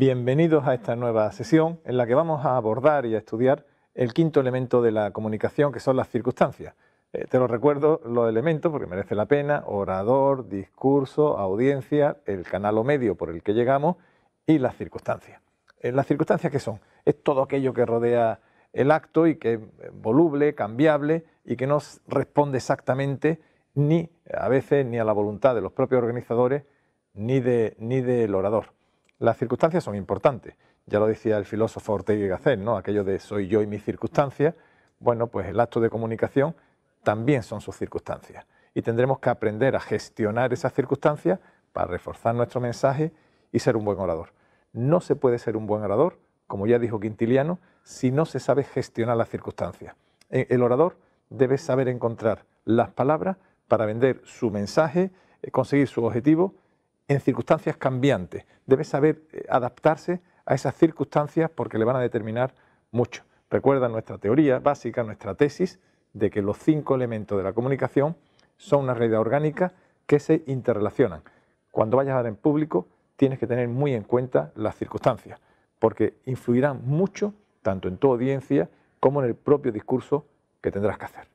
Bienvenidos a esta nueva sesión en la que vamos a abordar y a estudiar el quinto elemento de la comunicación, que son las circunstancias. Eh, te lo recuerdo los elementos porque merece la pena, orador, discurso, audiencia, el canal o medio por el que llegamos y las circunstancias. Eh, ¿Las circunstancias qué son? Es todo aquello que rodea el acto y que es voluble, cambiable y que no responde exactamente ni a veces ni a la voluntad de los propios organizadores ni, ni del orador. Las circunstancias son importantes. Ya lo decía el filósofo Ortega y Gasset, ¿no? aquello de soy yo y mis circunstancias. Bueno, pues el acto de comunicación también son sus circunstancias. Y tendremos que aprender a gestionar esas circunstancias para reforzar nuestro mensaje y ser un buen orador. No se puede ser un buen orador, como ya dijo Quintiliano, si no se sabe gestionar las circunstancias. E, el orador debe saber encontrar las palabras para vender su mensaje, eh, conseguir su objetivo en circunstancias cambiantes. debes saber eh, adaptarse a esas circunstancias porque le van a determinar mucho. Recuerda nuestra teoría básica, nuestra tesis, de que los cinco elementos de la comunicación son una realidad orgánica que se interrelacionan. Cuando vayas a hablar en público, tienes que tener muy en cuenta las circunstancias, porque influirán mucho tanto en tu audiencia como en el propio discurso que tendrás que hacer.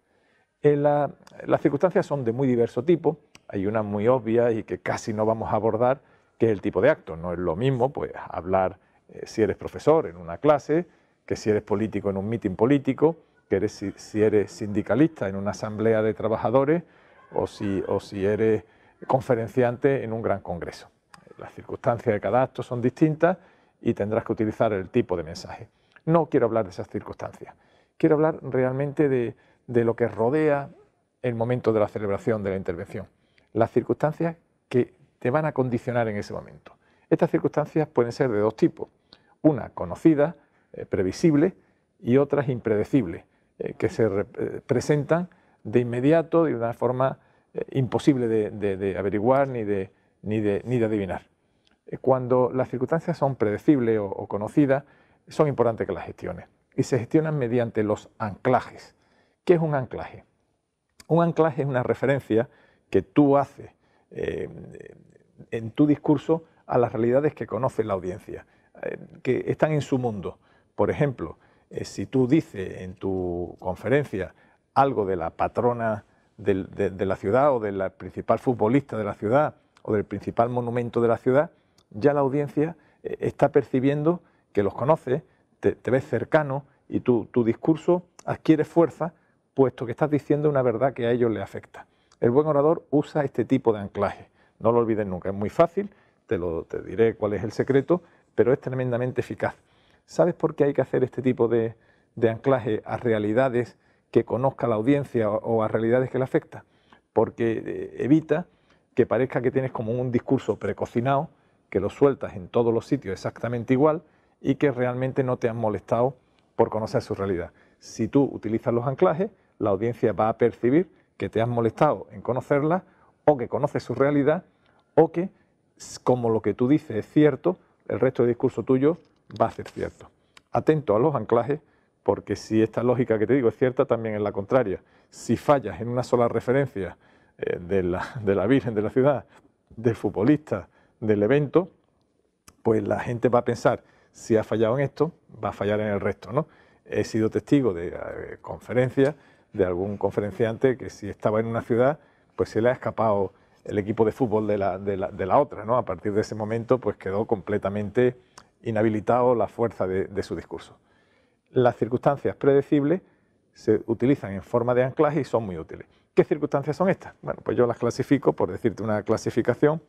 Eh, las circunstancias son de muy diverso tipo hay una muy obvia y que casi no vamos a abordar, que es el tipo de acto. No es lo mismo pues, hablar eh, si eres profesor en una clase, que si eres político en un mitin político, que eres, si, eres sindicalista en una asamblea de trabajadores o si, o si eres conferenciante en un gran congreso. Las circunstancias de cada acto son distintas y tendrás que utilizar el tipo de mensaje. No quiero hablar de esas circunstancias. Quiero hablar realmente de lo que rodea el momento de la celebración de la intervención las circunstancias que te van a condicionar en ese momento. Estas circunstancias pueden ser de dos tipos, una conocida, eh, previsible, y otras impredecibles, eh, que se eh, presentan de inmediato, de una forma imposible de, averiguar ni de, ni de, adivinar. Cuando las circunstancias son predecibles o, o conocidas, son importantes que las gestiones y se gestionan mediante los anclajes. ¿Qué es un anclaje? Un anclaje es una referencia que tú haces eh, en tu discurso a las realidades que conoce la audiencia, eh, que están en su mundo. Por ejemplo, eh, si tú dices en tu conferencia algo de la patrona de, la ciudad o del principal futbolista de la ciudad o del principal monumento de la ciudad, ya la audiencia está percibiendo que los conoce, te, ves cercano y tu, tu discurso adquiere fuerza puesto que estás diciendo una verdad que a ellos les afecta. El buen orador usa este tipo de anclaje. No lo olvides nunca, es muy fácil, te, lo, te diré cuál es el secreto, pero es tremendamente eficaz. ¿Sabes por qué hay que hacer este tipo de, anclaje a realidades que conozca la audiencia o a realidades que le afectan? Porque eh, evita que parezca que tienes como un discurso precocinado, que lo sueltas en todos los sitios exactamente igual y que realmente no te han molestado por conocer su realidad. Si tú utilizas los anclajes, la audiencia va a percibir que te has molestado en conocerla... o que conoces su realidad o que, como lo que tú dices es cierto, el resto del discurso tuyo va a ser cierto. Atento a los anclajes, porque si esta lógica que te digo es cierta, también es la contraria. Si fallas en una sola referencia eh, de, la, Virgen de la ciudad, del futbolista, del evento, pues la gente va a pensar, si ha fallado en esto, va a fallar en el resto. ¿no? He sido testigo de eh, conferencias de algún conferenciante que si estaba en una ciudad, pues se le ha escapado el equipo de fútbol de la, otra, ¿no? A partir de ese momento, pues quedó completamente inhabilitado la fuerza de, de su discurso. Las circunstancias predecibles se utilizan en forma de anclaje y son muy útiles. ¿Qué circunstancias son estas? Bueno, pues yo las clasifico, por decirte una clasificación,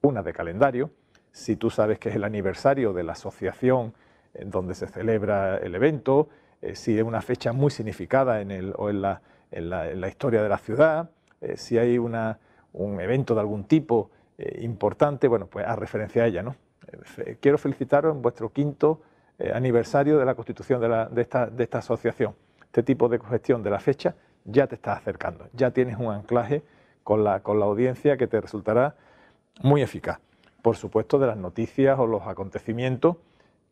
una de calendario, si tú sabes que es el aniversario de la asociación en donde se celebra el evento, eh, si es una fecha muy significada en, la, historia de la ciudad, eh, si hay un evento de algún tipo eh, importante, bueno, pues a referencia a ella. ¿no? quiero felicitaros en vuestro quinto aniversario de la constitución de, esta, asociación. Este tipo de gestión de la fecha ya te está acercando, ya tienes un anclaje con la audiencia que te resultará muy eficaz. Por supuesto, de las noticias o los acontecimientos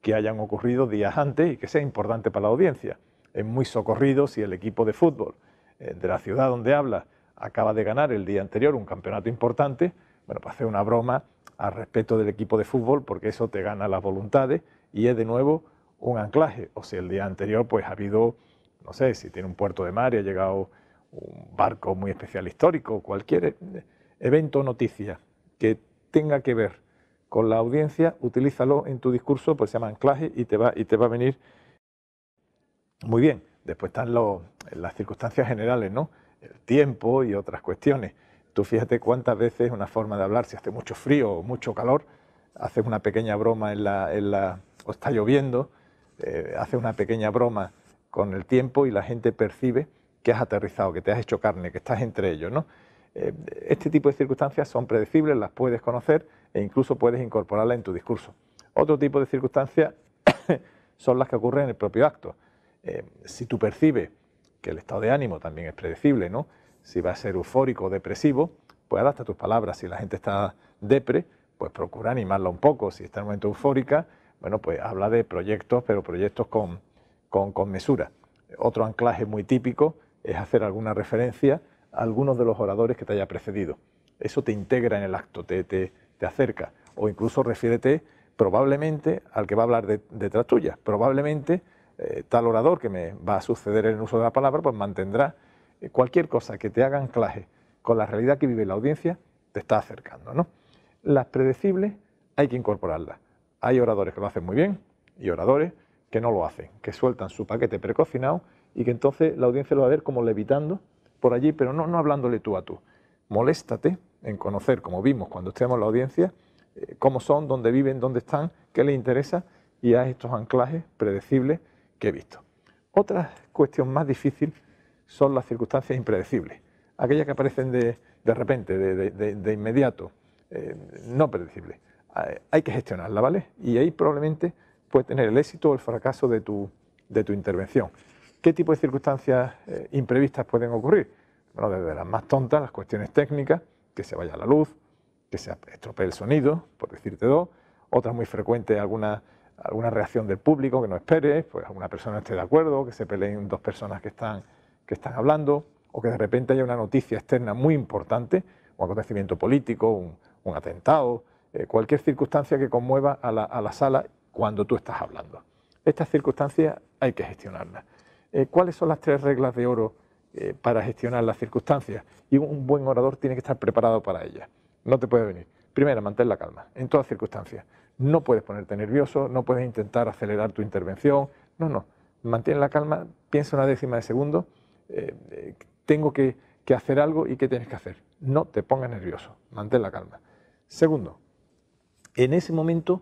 que hayan ocurrido días antes y que sea importante para la audiencia. Es muy socorrido si el equipo de fútbol eh, de la ciudad donde habla acaba de ganar el día anterior un campeonato importante, bueno, para hacer una broma al respecto del equipo de fútbol, porque eso te gana las voluntades y es de nuevo un anclaje. O si el día anterior pues ha habido, no sé, si tiene un puerto de mar y ha llegado un barco muy especial histórico, cualquier eh, evento o noticia que tenga que ver con la audiencia, utilízalo en tu discurso, pues se llama anclaje y te va, y te va a venir muy bien. Después están las circunstancias generales, ¿no? El tiempo y otras cuestiones. Tú fíjate cuántas veces una forma de hablar, si hace mucho frío o mucho calor, haces una pequeña broma en la, o está lloviendo, eh, haces una pequeña broma con el tiempo y la gente percibe que has aterrizado, que te has hecho carne, que estás entre ellos, ¿no? Eh, este tipo de circunstancias son predecibles, las puedes conocer e incluso puedes incorporarlas en tu discurso. Otro tipo de circunstancias son las que ocurren en el propio acto. Eh, si tú percibes que el estado de ánimo también es predecible, ¿no? si va a ser eufórico o depresivo, pues adapta tus palabras. Si la gente está depre, pues procura animarla un poco. Si está en un momento eufórica, bueno, pues habla de proyectos, pero proyectos con, con mesura. Otro anclaje muy típico es hacer alguna referencia algunos de los oradores que te haya precedido. Eso te integra en el acto, te, te, acerca. O incluso refiérete probablemente al que va a hablar detrás tuya. Probablemente eh, tal orador que me va a suceder en el uso de la palabra, pues mantendrá eh, cualquier cosa que te haga anclaje con la realidad que vive la audiencia, te está acercando. ¿no? Las predecibles hay que incorporarlas. Hay oradores que lo hacen muy bien y oradores que no lo hacen, que sueltan su paquete precocinado y que entonces la audiencia lo va a ver como levitando por allí, pero no, hablándole tú a tú. Moléstate en conocer, como vimos cuando en la audiencia, eh, cómo son, dónde viven, dónde están, qué les interesa y a estos anclajes predecibles que he visto. Otra cuestión más difícil son las circunstancias impredecibles, aquellas que aparecen de, repente, de, inmediato, eh, no predecibles. Ah, hay que gestionarla, ¿vale? Y ahí probablemente puede tener el éxito o el fracaso de tu, de tu intervención. ¿Qué tipo de circunstancias eh, imprevistas pueden ocurrir? Bueno, desde las más tontas, las cuestiones técnicas, que se vaya la luz, que se estropee el sonido, por decirte dos, otras muy frecuentes, alguna, alguna reacción del público que no espere, pues alguna persona esté de acuerdo, que se peleen dos personas que están, que están hablando, o que de repente haya una noticia externa muy importante, un acontecimiento político, un, un atentado, eh, cualquier circunstancia que conmueva a la, a la sala cuando tú estás hablando. Estas circunstancias hay que gestionarlas. Eh, cuáles son las tres reglas de oro eh, para gestionar las circunstancias. Y un buen orador tiene que estar preparado para ellas. No te puede venir. Primero, mantén la calma, en todas circunstancias. No puedes ponerte nervioso, no puedes intentar acelerar tu intervención. No, no. Mantén la calma, piensa una décima de segundo. Eh, tengo que, que hacer algo y qué tienes que hacer. No te pongas nervioso, mantén la calma. Segundo, en ese momento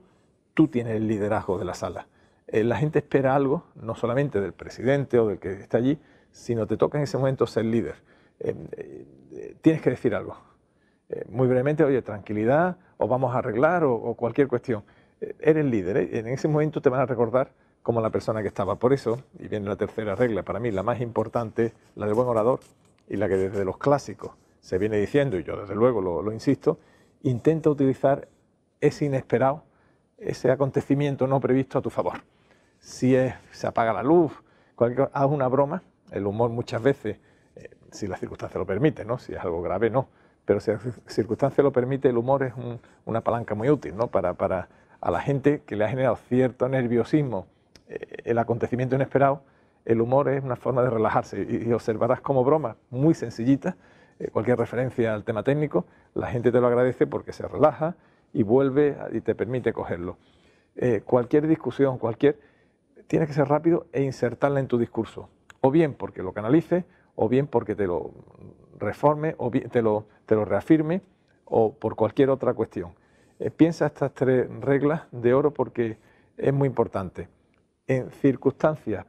tú tienes el liderazgo de la sala eh, la gente espera algo, no solamente del presidente o del que está allí, sino te toca en ese momento ser líder. Eh, eh, tienes que decir algo. muy brevemente, oye, tranquilidad, o vamos a arreglar, o, cualquier cuestión. eres líder, en ese momento te van a recordar como la persona que estaba. Por eso, y viene la tercera regla, para mí la más importante, la del buen orador y la que desde los clásicos se viene diciendo, y yo desde luego lo insisto, intenta utilizar ese inesperado, ese acontecimiento no previsto a tu favor si se apaga la luz, cualquier, haz una broma, el humor muchas veces, eh, si la circunstancia lo permite, ¿no? si es algo grave, no, pero si la circunstancia lo permite, el humor es una palanca muy útil ¿no? para, a la gente que le ha generado cierto nerviosismo eh, el acontecimiento inesperado, el humor es una forma de relajarse y, observarás como broma muy sencillita, eh, cualquier referencia al tema técnico, la gente te lo agradece porque se relaja y vuelve y te permite cogerlo. cualquier discusión, cualquier tienes que ser rápido e insertarla en tu discurso. O bien porque lo canalice, o bien porque te lo reforme, o bien te lo, te reafirme, o por cualquier otra cuestión. Eh, piensa estas tres reglas de oro porque es muy importante. En circunstancias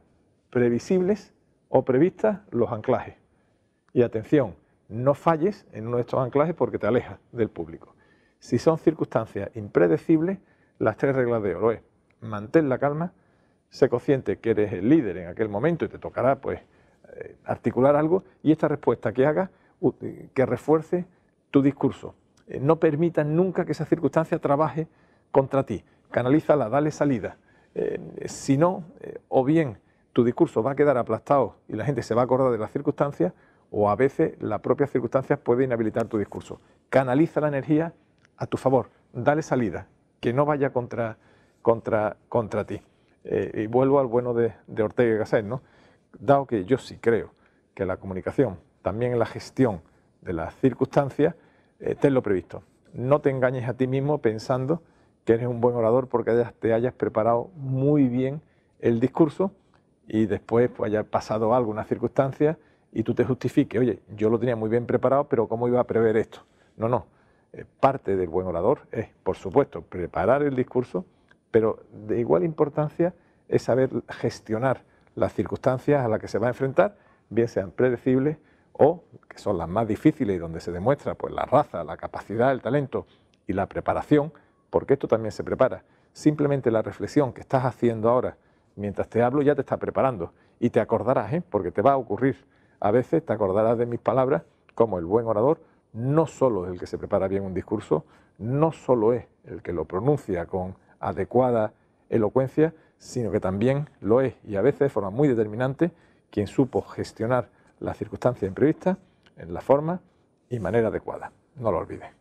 previsibles o previstas, los anclajes. Y atención, no falles en uno de estos anclajes porque te alejas del público. Si son circunstancias impredecibles, las tres reglas de oro es mantén la calma, sé consciente que eres el líder en aquel momento y te tocará pues eh, articular algo y esta respuesta que hagas eh, que refuerce tu discurso. Eh, no permitas nunca que esa circunstancia trabaje contra ti. Canalízala, dale salida. si no, o bien tu discurso va a quedar aplastado y la gente se va a acordar de las circunstancias, o a veces las propias circunstancias pueden inhabilitar tu discurso. Canaliza la energía a tu favor, dale salida, que no vaya contra, contra, contra ti. Eh, y vuelvo al bueno de, Ortega y Gasset, ¿no? Dado que yo sí creo que la comunicación, también la gestión de las circunstancias, eh, ten lo previsto. No te engañes a ti mismo pensando que eres un buen orador porque te hayas preparado muy bien el discurso y después pues, haya pasado algo, una circunstancia, y tú te justifiques, oye, yo lo tenía muy bien preparado, pero ¿cómo iba a prever esto? No, no. Eh, parte del buen orador es, por supuesto, preparar el discurso, pero de igual importancia es saber gestionar las circunstancias a las que se va a enfrentar, bien sean predecibles o, que son las más difíciles y donde se demuestra pues, la raza, la capacidad, el talento y la preparación, porque esto también se prepara. Simplemente la reflexión que estás haciendo ahora mientras te hablo ya te está preparando y te acordarás, ¿eh? porque te va a ocurrir. A veces te acordarás de mis palabras como el buen orador no solo es el que se prepara bien un discurso, no solo es el que lo pronuncia con adecuada elocuencia, sino que también lo es, y a veces de forma muy determinante, quien supo gestionar las circunstancias imprevistas en la forma y manera adecuada. No lo olviden.